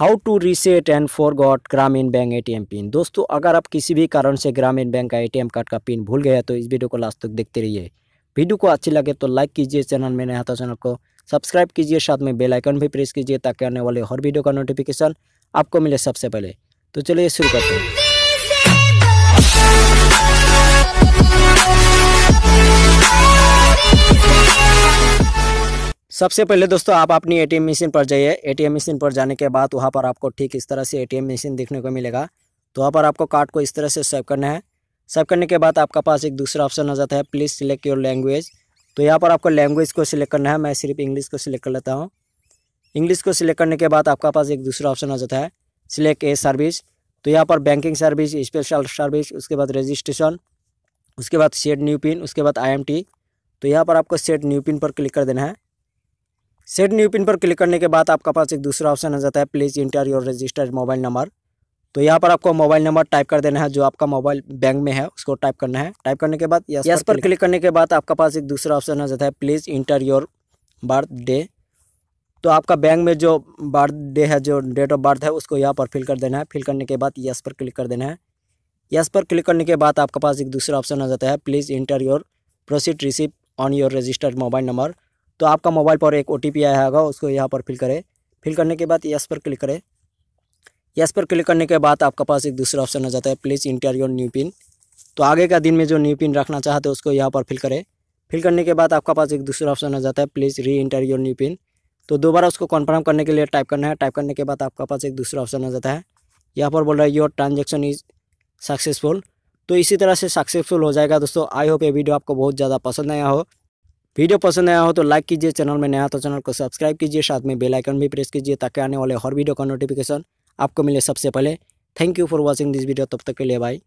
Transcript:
how to reset and forgot Gramin bank M pin दोस्तों अगर आप किसी भी कारण से ग्रामीण बैंक का एम कार्ड का पिन भूल गया तो इस वीडियो को लास्ट तक देखते रहिए वीडियो को अच्छी लगे तो लाइक कीजिए चैनल में नया था चैनल को सब्सक्राइब कीजिए साथ में बेल आइकन भी प्रेस कीजिए ताकि आने वाले हर वीडियो का नोटिफिकेशन आपको मिले सबसे पहले तो चलिए शुरू करते हैं सबसे पहले दोस्तों आप अपनी एटीएम मशीन पर जाइए एटीएम मशीन पर जाने के बाद वहाँ पर आपको ठीक इस तरह से एटीएम मशीन देखने को मिलेगा तो वहाँ पर आपको कार्ड को इस तरह से सेव करना है सेव करने के बाद आपका पास एक दूसरा ऑप्शन आ जाता है प्लीज़ सिलेक्ट योर लैंग्वेज तो यहाँ पर आपको लैंग्वेज को सिलेक्ट करना है मैं सिर्फ इंग्लिश को सिलेक्ट कर लेता हूँ इंग्लिश को सिलेक्ट करने के बाद आपका पास एक दूसरा ऑप्शन आ जाता है सिलेक्ट ए सर्विस तो यहाँ पर बैंकिंग सर्विस स्पेशल सर्विस उसके बाद रजिस्ट्रेशन उसके बाद सेट न्यू पिन उसके बाद आई तो यहाँ पर आपको सेट न्यू पिन पर क्लिक कर देना है सेट न्यू पिन पर क्लिक करने के बाद आपका पास एक दूसरा ऑप्शन आ जाता है please enter your registered mobile number तो यहाँ पर आपको मोबाइल नंबर टाइप कर देना है जो आपका मोबाइल बैंक में है उसको टाइप करना है टाइप करने के बाद यस पर, क्लिक करने के बाद आपका पास एक दूसरा ऑप्शन आ जाता है प्लीज़ इंटर योर बर्थडे तो आपका बैंक में जो बर्थडे है जो डेट ऑफ बर्थ है उसको यहाँ पर फिल कर देना है फिल करने के बाद यस पर क्लिक कर देना है यस पर क्लिक करने के बाद आपके पास एक दूसरा ऑप्शन आ जाता है please enter your proceed receive on your registered mobile number तो आपका मोबाइल पर एक ओ टी पी आया होगा उसको यहाँ पर फिल करें फिल करने के बाद यस पर क्लिक करें यस पर क्लिक तो करने के बाद आपका पास एक दूसरा ऑप्शन आ जाता है please enter your new pin तो आगे का दिन में जो न्यू पिन रखना चाहते हो उसको यहाँ पर फिल करें फिल करने के बाद आपका पास एक दूसरा ऑप्शन आ जाता है प्लीज़ री इंटर योर न्यू पिन तो दोबारा उसको कन्फर्म करने के लिए टाइप करना है टाइप करने के बाद आपका पास एक दूसरा ऑप्शन आ जाता है यहाँ पर बोल रहा है योर ट्रांजेक्शन इज़ सक्सेसफुल तो इसी तरह से सक्सेसफुल हो जाएगा दोस्तों आई होप ये वीडियो आपको बहुत ज़्यादा पसंद आया हो वीडियो पसंद आया हो तो लाइक कीजिए चैनल में नया तो चैनल को सब्सक्राइब कीजिए साथ में बेल आइकन भी प्रेस कीजिए ताकि आने वाले हर वीडियो का नोटिफिकेशन आपको मिले सबसे पहले thank you for watching this video तब तक के लिए बाय